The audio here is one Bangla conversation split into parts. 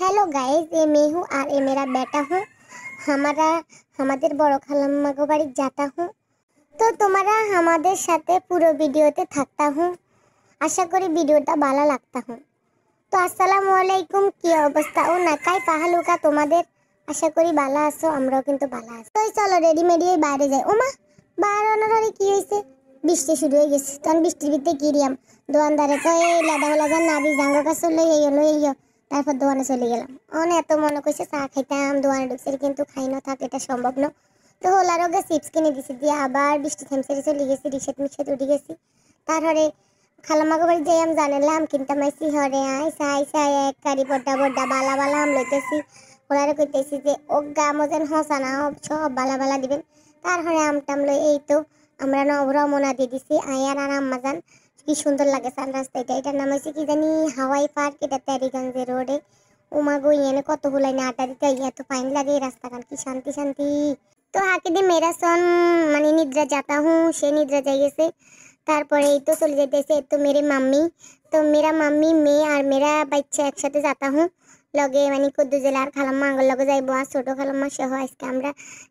হ্যালো গাইজ এ মেহু আর और ये मेरा बेटा हूँ আমাদের বড় খালাম্মাগো বাড়ি যাতা হু তো তোমারা আমাদের সাথে পুরো ভিডিওতে থাকতা হু আশা করি ভিডিওটা ভালো লাগতা হুঁ তো আসসালামু আলাইকুম কি অবস্থা ও নাকাই পাহালুকা তোমাদের আশা করি ভালো আছো আমরাও কিন্তু ভালো আছি তো চলো রেডিমেডি বাইরে যাই ওমা বাইরে হলে কি হয়েছে বৃষ্টি শুরু হয়ে গেছে তখন বৃষ্টির ভিতরে গিরিয়াম দোয়ানদারে তো এই লাদা হলাজার নাবি জাঙ্গ কাছে লই লই তারপর দোকানে চলে গেলাম অন এত মনে করছে চা খাইতাম দোকানে ঢুকছে কিন্তু খাই না থাক এটা সম্ভব না তো হোলারও গে চিপস কিনে দিছি দিয়ে আবার বৃষ্টি থেমছে চলে গেছি রিক্সাত মিক্সাত উঠে গেছি তারপরে খালামাকে বাড়ি যাই আমি জানালাম কিনতাম আইসি হরে আইসা আইসা এক কারি বড্ডা বড্ডা বালা বালা আম লইতেছি ওনারা কইতেছি যে ও গা মজেন হসা না সব বালা বালা দিবেন তারপরে আমটাম লই এই তো আমরা নবরমনা দিয়ে দিছি আয়ার আর আম্মা যান কি সুন্দর লাগে সানরাস্তা এটা এটার নাম হয়েছে কি জানি হাওয়াই পার্ক এটা প্যারিগঞ্জের রোডে উমাগো ইয়ানে কত হুলাই না আটা দিতে ইয়া তো ফাইন লাগে এই রাস্তাঘাট কি শান্তি শান্তি তো হাকিদে মেরা সন মানে নিদ্রা যাতা হুঁ সে নিদ্রা যাই গেছে তারপরে এই তো চলে যেতেছে তো মেরে মাম্মি তো মেরা মাম্মি মেয়ে আর মেরা বাচ্চা একসাথে যাতা হুঁ লগে মানে কুদ্দু জেলার খালাম্মা আঙ্গুর লগে যাইব আর ছোট খালাম্মা সহ আজকে আমরা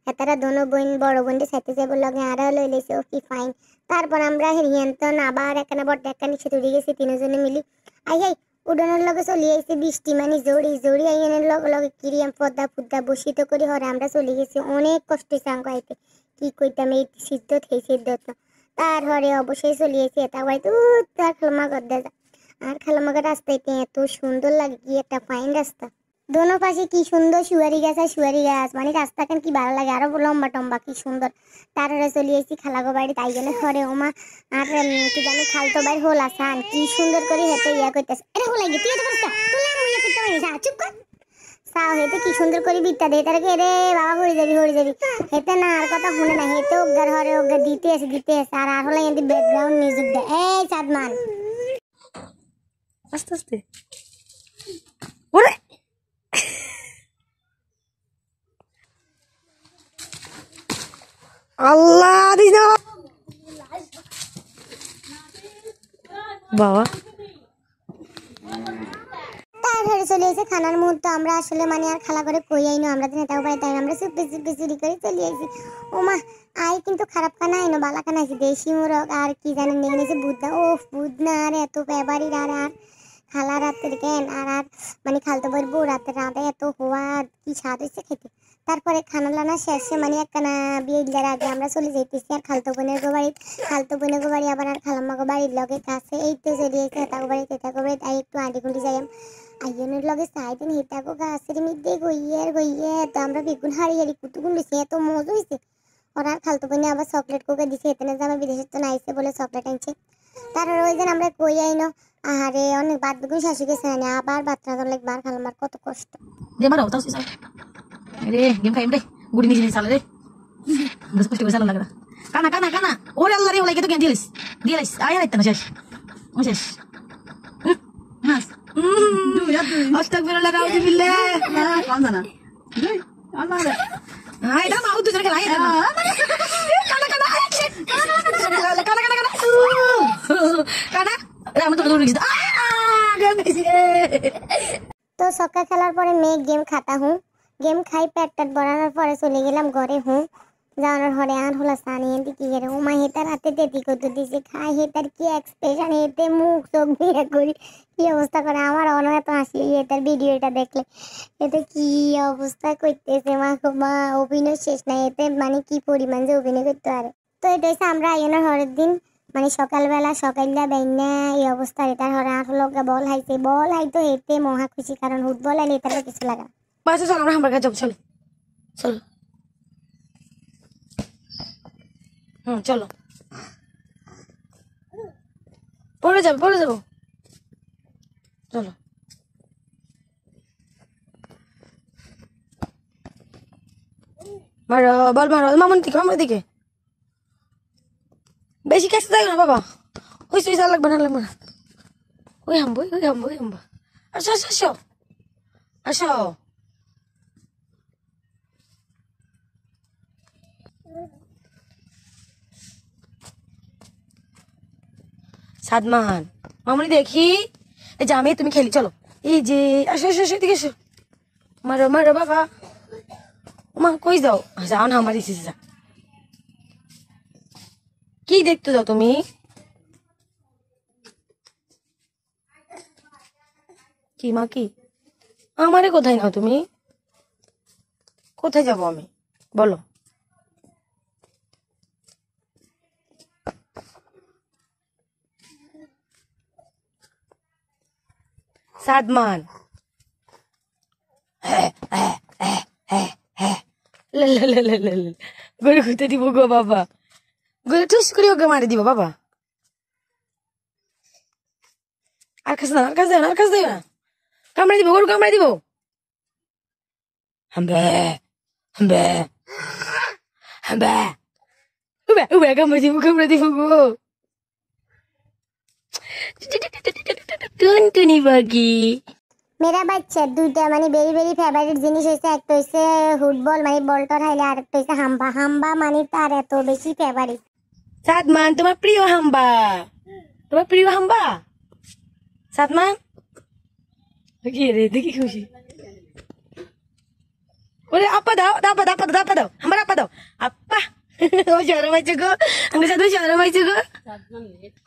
এতারা দোনো বোন বড় বোনটি সাথে যাইব লগে আর লই লইছে ও কি ফাইন তারপর আমরা হিরিয়ান্তন আবার একখানে বড় একখানে সেতু গেছি তিনজনে মিলি আই আই উডনের লগে চলি আইছে বৃষ্টি মানে জড়ি জড়ি আইনের লগে লগে কিরিয়াম পদ্মা ফুদ্দা বসিত করি হরে আমরা চলে গেছি অনেক কষ্টে চাঙ্গ আইতে কি কইতাম এই সিদ্ধ থেই সিদ্ধ তার হরে অবশ্যই চলিয়েছি এটা বাড়িতে উত্তর খালাম্মা গদ্দা যা আর খালাম্মাকে রাস্তাটা এত সুন্দর লাগে কি একটা ফাইন রাস্তা দোনো পাশে কি সুন্দর সুয়ারি গাছ আর সুয়ারি গাছ মানে রাস্তা কেন কি ভালো লাগে আরো লম্বা টম্বা কি সুন্দর তারপরে চলে এসেছি খালাগো বাড়ি তাই জন্য ঘরে ওমা আর কি জানি খালতো বাড়ি হোল আসান কি সুন্দর করে হেঁটে ইয়া করতেছে আরে হোলাই গিয়ে তুই এটা করছিস তুই আমি ইয়া করতে পারিস চুপ কর সাও হেতে কি সুন্দর করে বিদ্যা দে তারকে রে বাবা হরি যাবি হরি যাবি হেতে না আর কথা শুনে না হেতে অজ্ঞার ঘরে অজ্ঞার দিতে এসে দিতে এসে আর আর হলে ব্যাকগ্রাউন্ড মিউজিক দেয় এই চাঁদমান আস্তে আস্তে ওরে আল্লাহ দিদা বাবা চলে এসে খানার মুহূর্ত আমরা আসলে মানে আর খালা করে কই আইনো আমরা দিনে তাও পাই তাই আমরা সুপি সুপি চুরি করে চলে ও মা আই কিন্তু খারাপ খানা আইনো বালা খানা আইছি দেশি মোরগ আর কি জানেন নিয়ে নিয়েছে বুধনা ও বুধনা আর এত ব্যাপারী আর আর খালা রাতের জ্ঞান আর আর মানে খালতো বই বউ রাতে রাঁধে এত হওয়া কি স্বাদ হয়েছে খেতে তারপরে খানা লানা শেষে মানে একখানা বিয়ে দিলার আগে আমরা চলে যেতেছি আর খালতো বোনের গো বাড়ি খালতো বোনের গো বাড়ি আবার আর খালাম্মা গো বাড়ির লগে কাছে এই তো চলে গেছে হেতা গো বাড়ি তেতা গো বাড়ি তাই একটু আঁটি গুঁটি যাইম আইয়নের লগে সাইদিন হেতা গো গাছের মিদ্যে গইয়ে আর গইয়ে তো আমরা বেগুন হাড়ি হাড়ি কুটুকুন লইছি এত মজ হয়েছে ওরা খালতো বোনে আবার চকলেট কোকে দিছে হেতে না যে আমার বিদেশের তো নাইছে বলে চকলেট আনছে তারপর ওই দিন আমরা কই আইনো আহারে অনেক বাদ দুগুন শাশু গেছে না আবার বাতরা তো একবার খালামার কত কষ্ট রে মারো তাও সিসাই রে গেম খাইম রে গুড়ি মিজি সালে রে দশ পুষ্টি পয়সা লাগা কানা কানা কানা ওরে আল্লাহ রে ওলাই তো কেন দিলিস দিলিস আয় আয় না শেষ শেষ হাস আস্তাগফিরুল্লাহ রাউযু বিল্লাহ কানা না দুই আল্লাহ কানা তো সকা খেলার পরে মেয়ে গেম খাতা হুম গেম খাই পেট বড়ানোর পরে চলে গেলাম ঘরে হুম যাওয়ার আর হলো সানি কি করে ও মা হেতার হাতে করতে দিছে খাই হেতার কি এক্সপ্রেশন মুখ চোখ দিয়ে করি কি অবস্থা করে আমার অনেক এত হাসি হেতার ভিডিওটা দেখলে এতে কি অবস্থা করতেছে মা মা অভিনয় শেষ নাই এতে মানে কি পরিমাণ যে অভিনয় করতে পারে তো এটা হচ্ছে আমরা আয়নার হরের দিন মানে সকালবেলা সকালটা বেন্যা এই অবস্থা তার হরা লোক বল হাইছে বল হাইতো এতে মহা খুশি কারণ ফুটবল আইলে এটা কিছু লাগা বাসে চল আমরা আমরা কাছে চলো চলো হুম চলো পড়ে যাব পড়ে যাবো চলো মারো বল মারো মামুন দিকে মামুন দিকে বেশি কাছে থাকে না বাবা ওই সুই যা লাগবে না লাগবে না ওই হামবো ওই হামবো ওই হামবো আসো আসো আসো আসো সাদমান মামনি দেখি এই যে আমি তুমি খেলি চলো এই যে আসো আসো আসো এদিকে এসো মারো মারো বাবা মা কই যাও যাও না আমার ইসিসে কি দেখতে চাও তুমি কি মা কি আমারে কোথায় নাও তুমি কোথায় যাব আমি বলো সাদমান হ্যাঁ হ্যাঁ হ্যাঁ হ্যাঁ হ্যাঁ লে লে লে লে লে গরু খুঁতে দিব গো বাবা টুস করে ওকে মারি দিব বাবা আর কাছে না আর কাছে আর কাছে না কামড়ে দিব গরু কামড়ে দিব হাম্বে হাম্বে হাম্বে উবে উবে কামড়ে দিব কামড়ে দিব গো টুনটুনি বাকি মেরা বাচ্চা দুইটা মানে বেরি বেরি ফেভারিট জিনিস হয়েছে একটা হয়েছে ফুটবল মানে বলটর খাইলে আর একটা হয়েছে হাম্বা হাম্বা মানে তার এত বেশি ফেভারিট সাদমান তোমার প্রিয় হাম্বা তোমার প্রিয় হাম্বা সাদমান গিয়ে রে দেখি খুশি ওরে আপা দাও দাপা দাপা দাপা দাও আমার আপা দাও আপা ও শরমাইছে গো আমার সাথে শরমাইছে গো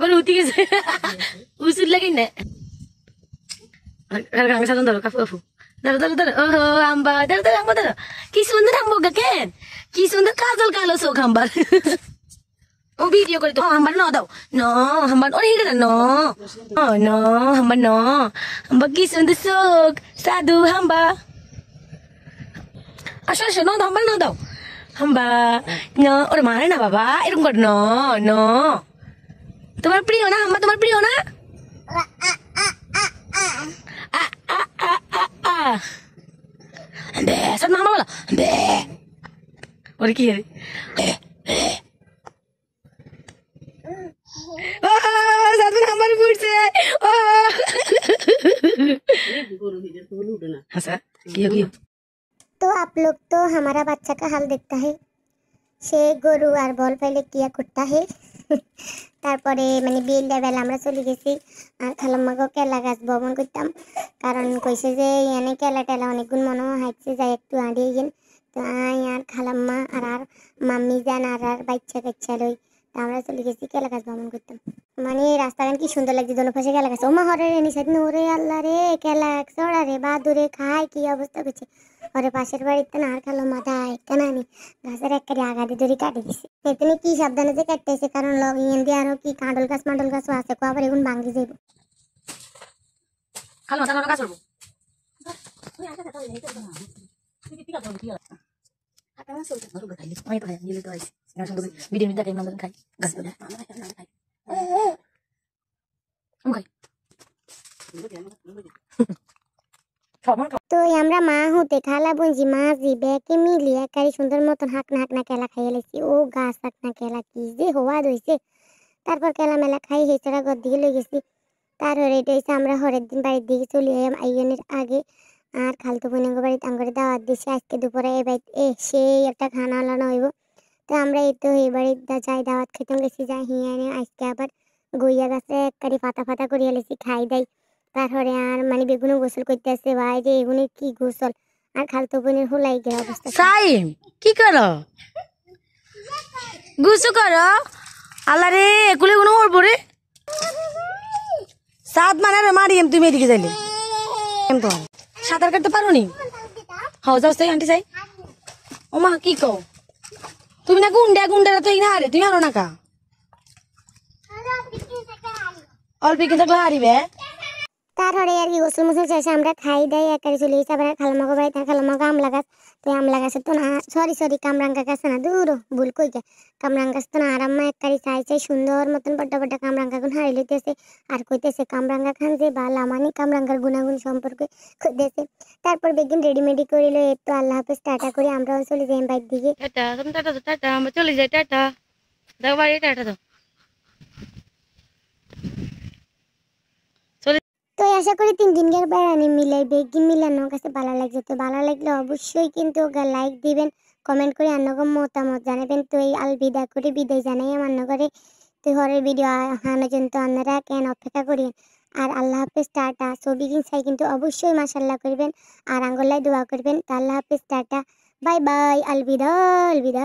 ওর উঠি গেছে উসুর লাগে না আর গাঙ্গে সাদন ধরো কাফু কাফু ধরো ধরো ধরো ওহো আম্বা ধরো ধরো আম্বা ধরো কি সুন্দর আম্বা কেন কি সুন্দর কাজল কালো চোখ আম্বার Oh video kali itu. Oh hamba no tau. No hamba oh ini no. Oh no hamba no. Hamba kis untuk Sadu hamba. Asal asal no tau hamba no tau. Hamba no orang mana na bapa. Irung kau no no. Tumar priyo na hamba tumar priyo na. Ah, ah, ah, Ambe, sana mama bola. Ambe. Orang kiri. Ambe. Eh, তো आप लोग तो हमारा बच्चा का हाल देखता है সে গরু আর বল পাইলে কিয়া করতে হে তারপরে মানে বিয়ের বেলা আমরা চলে গেছি আর খালাম্মাকে কেলা গাছ ভ্রমণ করতাম কারণ কইছে যে এনে কেলা টেলা অনেকগুণ মনে হাঁটছে যাই একটু আড়িয়ে গেল তাই আর খালাম্মা আর আর মাম্মি যান আর আর বাচ্চা কাচ্চা রই আমরা তো লিখেছি কেলা গাছ ভ্রমণ করতাম মানে রাস্তাঘাট কি সুন্দর লাগছে দোনো পাশে কেলা গাছ ওমা হরে রে নিষেধ ওরে আল্লাহ রে কেলা চড়া রে বাদুরে খায় কি অবস্থা করছে ওরে পাশের বাড়িতে না আর খেলো মাথায় কেন আমি গাছের একবারে আগাদি ধরে কাটি দিছি এখানে কি সাবধানে যে কাটতেছে কারণ লগিং দিয়ে আরো কি কাঁডল গাছ মাডল গাছও আছে যাইব খালো মাথা গাছ আছে ঠিক আছে ঠিক আছে তো আমরা মা হতে খালা বুঝি ব্যাকে মিলিয়ে সুন্দর মতন কেলা ও গাছ কেলা কি যে হওয়া দইছে তারপর কেলা মেলা খাই হেসেরা ঘর দিকে লই গেছি তার হরে আমরা হরের দিন বাড়ির দিকে চলে এলাম আইয়নের আগে আর খালতো বোনের বাড়িতে আঙ্গরে দাওয়াত দিয়েছি আজকে দুপুরে এ বাড়িতে এ সেই একটা খানা হলানো হইব তো আমরা এই তো এবারে যাই দাওয়াত খেতে গেছি যাই হিয়া এনে আজকে আবার গইয়া গাছে একবারে পাতা ফাতা করিয়া লেছি খাই দেয় তারপরে আর মানে বেগুনে গোসল করতে আসছে ভাই যে এগুনে কি গোসল আর খালতো বোনের হোলাই গেল অবস্থা সাই কি করো গুসু করো আল্লাহ রে একুলে কোনো ওর পরে সাত মানে রে মারি তুমি এদিকে যাইলে এম তো সাঁতার কাটতে পারো নি হাও যাও সেই আন্টি যাই ওমা কি কও তুমি না গুন্ডা গুন্ডারা তো না হারে তুমি হারো না কা অল্প কিন্তু হারিবে তারপরে আর কি গোসল মুসল শেষে আমরা খাই দাই একারে চলে গেছি আবার খালামাকে বাড়ি খালামাকে আমলা গাছ তে আম লাগাসে তো না সরি সরি কামরাঙ্গা কেমন না দূর ভুল কইগা কামরাঙ্গাস তো না আরামমে এককারী সাই সাই সুন্দর মত বড় বড় কামরাঙ্গ গুন আইলতেছে আর কইতেছে কামরাঙ্গা খান যে বালা মানি কামরাঙ্গার গুণাগুন সম্পর্কে কইতেছে তারপরbegin রেডিমেডি কইল এ তো আল্লাহ হাফেজ টাটা করি আমরা চলি যাই এম বাইর দিকে টাটা টাটা টাটা আমরা চলি যাই টাটা দাও বাই টাটা সবাই আশা করি তিন দিনকার বেড়ানি মিলাইবে কি মিলানো কাছে ভালো লাগছে তো ভালো লাগলে অবশ্যই কিন্তু ওকে লাইক দিবেন কমেন্ট করে অন্যকম মতামত জানাবেন তো এই আল বিদায় করে বিদায় জানাই আমার করে তো হরের ভিডিও হানো তো আপনারা কেন অপেক্ষা করেন আর আল্লাহ হাফেজ টাটা সবিগিন সাই কিন্তু অবশ্যই মাসাল্লাহ করবেন আর আঙ্গলায় দোয়া করবেন তো আল্লাহ হাফেজ টাটা বাই বাই আলবিদা আলবিদা